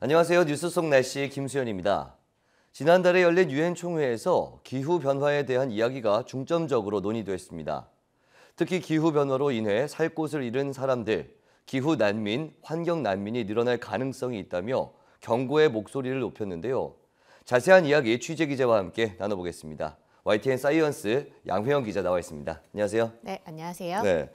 안녕하세요. 뉴스 속 날씨 김수현입니다. 지난달에 열린 유엔 총회에서 기후 변화에 대한 이야기가 중점적으로 논의됐습니다. 특히 기후 변화로 인해 살 곳을 잃은 사람들, 기후 난민, 환경 난민이 늘어날 가능성이 있다며 경고의 목소리를 높였는데요. 자세한 이야기 취재 기자와 함께 나눠보겠습니다. YTN 사이언스 양회영 기자 나와 있습니다. 안녕하세요. 네, 안녕하세요. 네.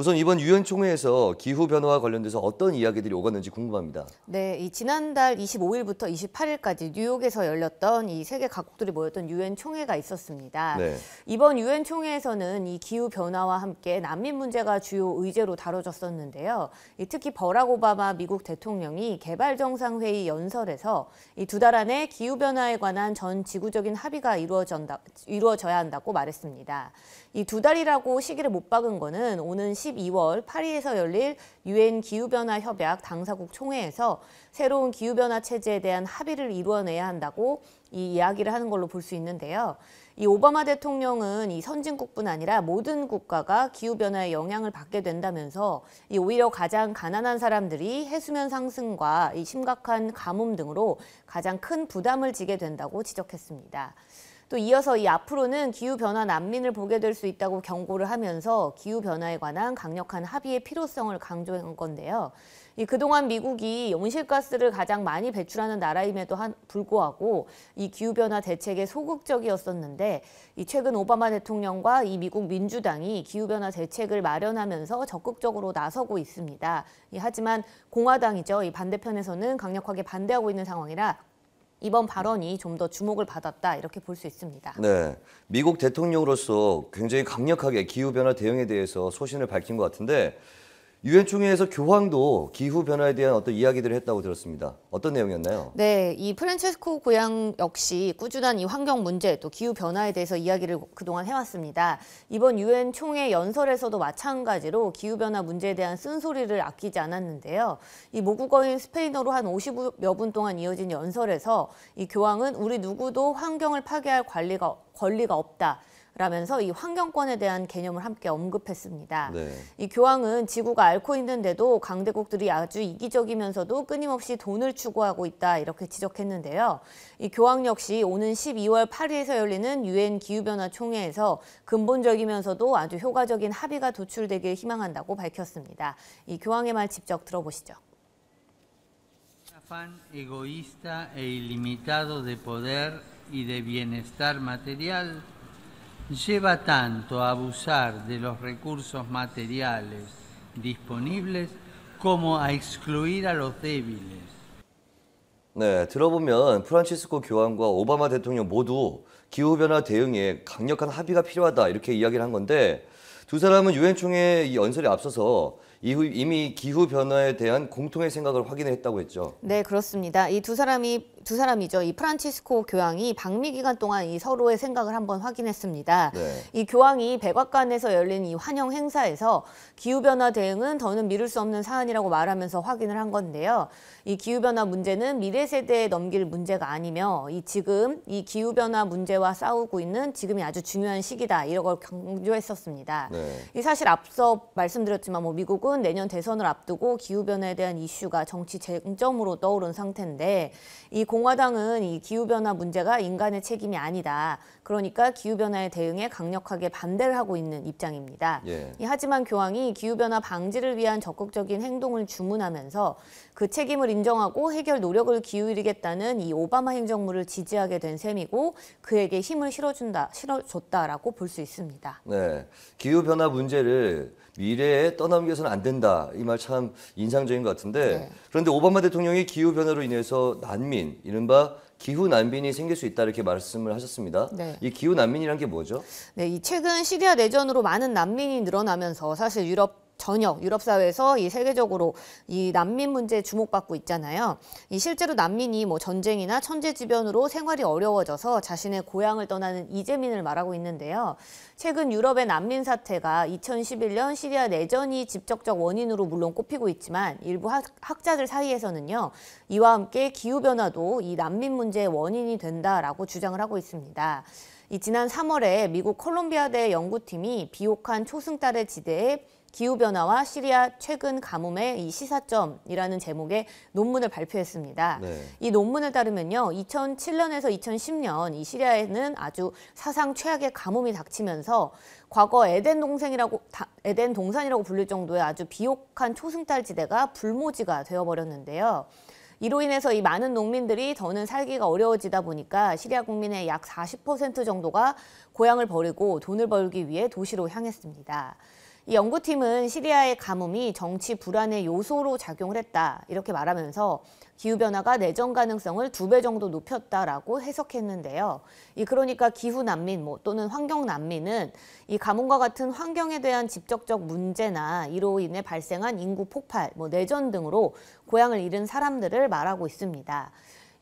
우선 이번 유엔 총회에서 기후 변화와 관련돼서 어떤 이야기들이 오갔는지 궁금합니다. 네, 이 지난달 25일부터 28일까지 뉴욕에서 열렸던 이 세계 각국들이 모였던 유엔 총회가 있었습니다. 네. 이번 유엔 총회에서는 이 기후 변화와 함께 난민 문제가 주요 의제로 다뤄졌었는데요. 특히 버락 오바마 미국 대통령이 개발 정상회의 연설에서 이 두 달 안에 기후 변화에 관한 전 지구적인 합의가 이루어진다, 이루어져야 한다고 말했습니다. 이 두 달이라고 시기를 못 박은 거는 오는 1 12월 파리에서 열릴 유엔 기후변화 협약 당사국 총회에서 새로운 기후변화 체제에 대한 합의를 이루어내야 한다고 이 이야기를 하는 걸로 볼 수 있는데요. 이 오바마 대통령은 이 선진국뿐 아니라 모든 국가가 기후변화의 영향을 받게 된다면서 이 오히려 가장 가난한 사람들이 해수면 상승과 이 심각한 가뭄 등으로 가장 큰 부담을 지게 된다고 지적했습니다. 또 이어서 이 앞으로는 기후변화 난민을 보게 될 수 있다고 경고를 하면서 기후변화에 관한 강력한 합의의 필요성을 강조한 건데요. 이 그동안 미국이 온실가스를 가장 많이 배출하는 나라임에도 불구하고 이 기후변화 대책에 소극적이었었는데 이 최근 오바마 대통령과 이 미국 민주당이 기후변화 대책을 마련하면서 적극적으로 나서고 있습니다. 이 하지만 공화당이죠. 이 반대편에서는 강력하게 반대하고 있는 상황이라 이번 발언이 좀 더 주목을 받았다 이렇게 볼 수 있습니다. 네, 미국 대통령으로서 굉장히 강력하게 기후 변화 대응에 대해서 소신을 밝힌 것 같은데 유엔 총회에서 교황도 기후 변화에 대한 어떤 이야기들을 했다고 들었습니다. 어떤 내용이었나요? 네, 이 프란체스코 고향 역시 꾸준한 이 환경 문제 또 기후 변화에 대해서 이야기를 그동안 해왔습니다. 이번 유엔 총회 연설에서도 마찬가지로 기후 변화 문제에 대한 쓴소리를 아끼지 않았는데요. 이 모국어인 스페인어로 한 50여 분 동안 이어진 연설에서 이 교황은 우리 누구도 환경을 파괴할 관리가 권리가 없다. 라면서 이 환경권에 대한 개념을 함께 언급했습니다. 네. 이 교황은 지구가 앓고 있는데도 강대국들이 아주 이기적이면서도 끊임없이 돈을 추구하고 있다 이렇게 지적했는데요. 이 교황 역시 오는 12월 8일에서 열리는 유엔 기후변화 총회에서 근본적이면서도 아주 효과적인 합의가 도출되길 희망한다고 밝혔습니다. 이 교황의 말 직접 들어보시죠. afán egoísta e ilimitado de poder y de bienestar material lleva tanto a abusar de los recursos materiales disponibles como a excluir a los débiles. 네, 들어보면 프란치스코 교황과 오바마 대통령 모두 기후변화 대응에 강력한 합의가 필요하다 이렇게 이야기를 한 건데 두 사람은 유엔 총회 연설에 앞서서 이후 이미 기후 변화에 대한 공통의 생각을 확인했다고 했죠. 네, 그렇습니다. 이 두 사람이 두 사람이죠. 이 프란치스코 교황이 방미 기간 동안 이 서로의 생각을 한번 확인했습니다. 네. 이 교황이 백악관에서 열린 이 환영 행사에서 기후변화 대응은 더는 미룰 수 없는 사안이라고 말하면서 확인을 한 건데요. 이 기후변화 문제는 미래 세대에 넘길 문제가 아니며 이 지금 이 기후변화 문제와 싸우고 있는 지금이 아주 중요한 시기다. 이런 걸 강조했었습니다. 네. 이 사실 앞서 말씀드렸지만 뭐 미국은 내년 대선을 앞두고 기후변화에 대한 이슈가 정치 쟁점으로 떠오른 상태인데 이 공... 공화당은 이 기후변화 문제가 인간의 책임이 아니다. 그러니까 기후변화에 대응에 강력하게 반대를 하고 있는 입장입니다. 예. 하지만 교황이 기후변화 방지를 위한 적극적인 행동을 주문하면서 그 책임을 인정하고 해결 노력을 기울이겠다는 이 오바마 행정부를 지지하게 된 셈이고 그에게 힘을 실어준다, 실어줬다라고 볼 수 있습니다. 네. 기후변화 문제를 미래에 떠넘겨서는 안 된다. 이 말 참 인상적인 것 같은데 네. 그런데 오바마 대통령이 기후 변화로 인해서 난민, 이른바 기후 난민이 생길 수 있다 이렇게 말씀을 하셨습니다. 네. 이 기후 난민이란 게 뭐죠? 네, 이 최근 시리아 내전으로 많은 난민이 늘어나면서 사실 유럽 전역 유럽 사회에서 이 세계적으로 이 난민 문제에 주목받고 있잖아요. 이 실제로 난민이 뭐 전쟁이나 천재지변으로 생활이 어려워져서 자신의 고향을 떠나는 이재민을 말하고 있는데요. 최근 유럽의 난민 사태가 2011년 시리아 내전이 직접적 원인으로 물론 꼽히고 있지만 일부 학자들 사이에서는요. 이와 함께 기후변화도 이 난민 문제의 원인이 된다라고 주장을 하고 있습니다. 이 지난 3월에 미국 콜롬비아대 연구팀이 비옥한 초승달의 지대에 기후변화와 시리아 최근 가뭄의 이 시사점이라는 제목의 논문을 발표했습니다. 네. 이 논문에 따르면요. 2007년에서 2010년 이 시리아에는 아주 사상 최악의 가뭄이 닥치면서 과거 에덴 동생이라고 에덴 동산이라고 불릴 정도의 아주 비옥한 초승달 지대가 불모지가 되어버렸는데요. 이로 인해서 이 많은 농민들이 더는 살기가 어려워지다 보니까 시리아 국민의 약 40% 정도가 고향을 버리고 돈을 벌기 위해 도시로 향했습니다. 이 연구팀은 시리아의 가뭄이 정치 불안의 요소로 작용을 했다 이렇게 말하면서 기후변화가 내전 가능성을 두 배 정도 높였다라고 해석했는데요. 이 그러니까 기후 난민 뭐 또는 환경 난민은 이 가뭄과 같은 환경에 대한 직접적 문제나 이로 인해 발생한 인구 폭발, 뭐 내전 등으로 고향을 잃은 사람들을 말하고 있습니다.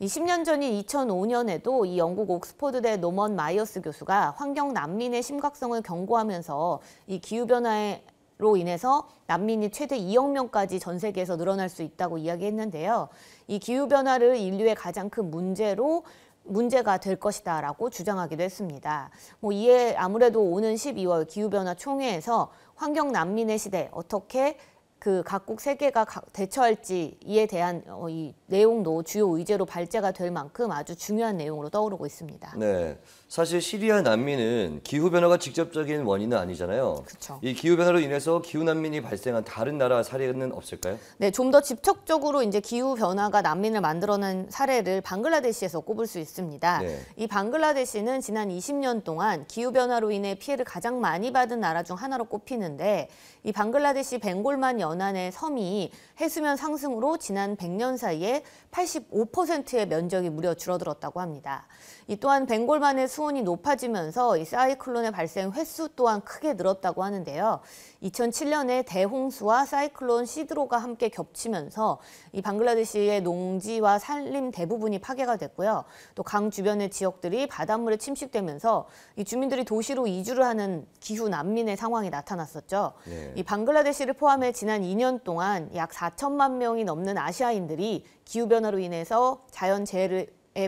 20년 전인 2005년에도 이 영국 옥스퍼드대 노먼 마이어스 교수가 환경 난민의 심각성을 경고하면서 이기후변화로 인해서 난민이 최대 2억 명까지 전 세계에서 늘어날 수 있다고 이야기했는데요. 이 기후 변화를 인류의 가장 큰 문제로 문제가 될 것이다라고 주장하기도 했습니다. 뭐 이에 아무래도 오는 12월 기후 변화 총회에서 환경 난민의 시대 어떻게 그 각국 세계가 대처할지에 대한 어, 이 내용도 주요 의제로 발제가 될 만큼 아주 중요한 내용으로 떠오르고 있습니다. 네. 사실 시리아 난민은 기후 변화가 직접적인 원인은 아니잖아요. 그쵸. 이 기후 변화로 인해서 기후 난민이 발생한 다른 나라 사례는 없을까요? 네, 좀 더 직접적으로 이제 기후 변화가 난민을 만들어낸 사례를 방글라데시에서 꼽을 수 있습니다. 네. 이 방글라데시는 지난 20년 동안 기후 변화로 인해 피해를 가장 많이 받은 나라 중 하나로 꼽히는데 이 방글라데시 벵골만 연안의 섬이 해수면 상승으로 지난 100년 사이에 85%의 면적이 무려 줄어들었다고 합니다. 이 또한 벵골만의 수온이 높아지면서 이 사이클론의 발생 횟수 또한 크게 늘었다고 하는데요. 2007년에 대홍수와 사이클론 시드로가 함께 겹치면서 이 방글라데시의 농지와 산림 대부분이 파괴가 됐고요. 또 강 주변의 지역들이 바닷물에 침식되면서 이 주민들이 도시로 이주를 하는 기후 난민의 상황이 나타났었죠. 네. 이 방글라데시를 포함해 지난 2년 동안 약 4천만 명이 넘는 아시아인들이 기후 변화로 인해서 자연 재해를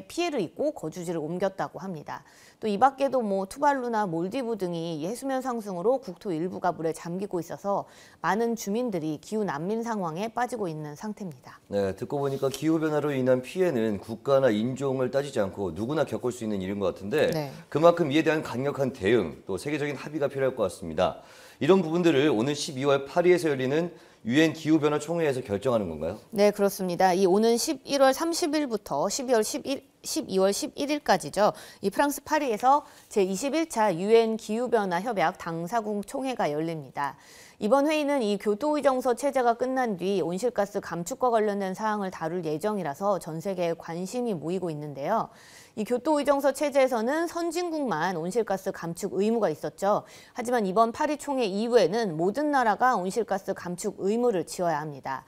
피해를 입고 거주지를 옮겼다고 합니다. 또이 밖에도 뭐 투발루나 몰디브 등이 해수면 상승으로 국토 일부가 물에 잠기고 있어서 많은 주민들이 기후 난민 상황에 빠지고 있는 상태입니다. 네, 듣고 보니까 기후 변화로 인한 피해는 국가나 인종을 따지지 않고 누구나 겪을 수 있는 일인 것 같은데 네. 그만큼 이에 대한 강력한 대응 또 세계적인 합의가 필요할 것 같습니다. 이런 부분들을 오늘 12월 파리에서 열리는 유엔 기후변화 총회에서 결정하는 건가요? 네, 그렇습니다. 이 오는 11월 30일부터 12월 11 12월 11일까지죠. 이 프랑스 파리에서 제21차 유엔 기후변화 협약 당사국 총회가 열립니다. 이번 회의는 이 교토의 정서 체제가 끝난 뒤 온실가스 감축과 관련된 사항을 다룰 예정이라서 전 세계에 관심이 모이고 있는데요. 이 교토의정서 체제에서는 선진국만 온실가스 감축 의무가 있었죠. 하지만 이번 파리 총회 이후에는 모든 나라가 온실가스 감축 의무를 지어야 합니다.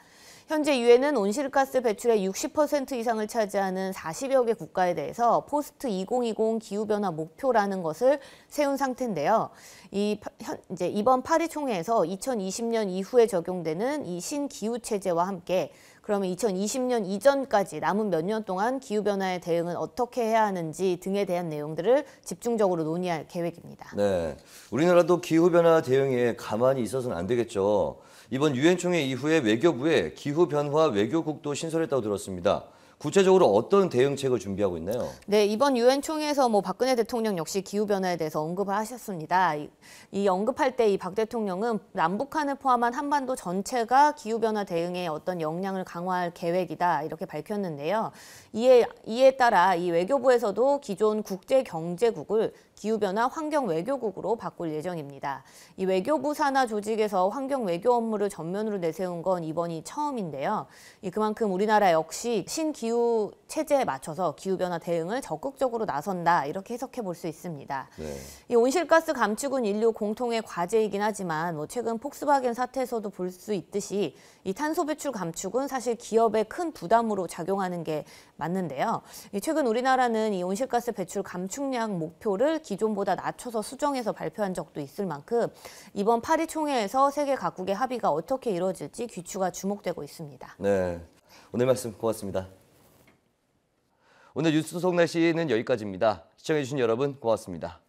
현재 유엔은 온실가스 배출의 60% 이상을 차지하는 40여 개 국가에 대해서 포스트 2020 기후변화 목표라는 것을 세운 상태인데요. 이 이제 이번 파리 총회에서 2020년 이후에 적용되는 이 신기후 체제와 함께 그러면 2020년 이전까지 남은 몇 년 동안 기후변화에 대응은 어떻게 해야 하는지 등에 대한 내용들을 집중적으로 논의할 계획입니다. 네, 우리나라도 기후변화 대응에 가만히 있어서는 안 되겠죠. 이번 유엔총회 이후에 외교부에 기후변화 외교국도 신설했다고 들었습니다. 구체적으로 어떤 대응책을 준비하고 있나요? 네, 이번 유엔 총회에서 뭐 박근혜 대통령 역시 기후 변화에 대해서 언급을 하셨습니다. 이, 이 언급할 때 이 박 대통령은 남북한을 포함한 한반도 전체가 기후 변화 대응에 어떤 역량을 강화할 계획이다 이렇게 밝혔는데요. 이에 이에 따라 이 외교부에서도 기존 국제 경제국을 기후변화 환경외교국으로 바꿀 예정입니다. 이 외교부 산하 조직에서 환경외교 업무를 전면으로 내세운 건 이번이 처음인데요. 이 그만큼 우리나라 역시 신기후 체제에 맞춰서 기후변화 대응을 적극적으로 나선다 이렇게 해석해 볼 수 있습니다. 네. 이 온실가스 감축은 인류 공통의 과제이긴 하지만 뭐 최근 폭스바겐 사태에서도 볼 수 있듯이 이 탄소 배출 감축은 사실 기업의 큰 부담으로 작용하는 게 맞는데요. 최근 우리나라는 이 온실가스 배출 감축량 목표를 기존보다 낮춰서 수정해서 발표한 적도 있을 만큼 이번 파리 총회에서 세계 각국의 합의가 어떻게 이루어질지 귀추가 주목되고 있습니다. 네. 오늘 말씀 고맙습니다. 오늘 뉴스 속 날씨는 여기까지입니다. 시청해주신 여러분 고맙습니다.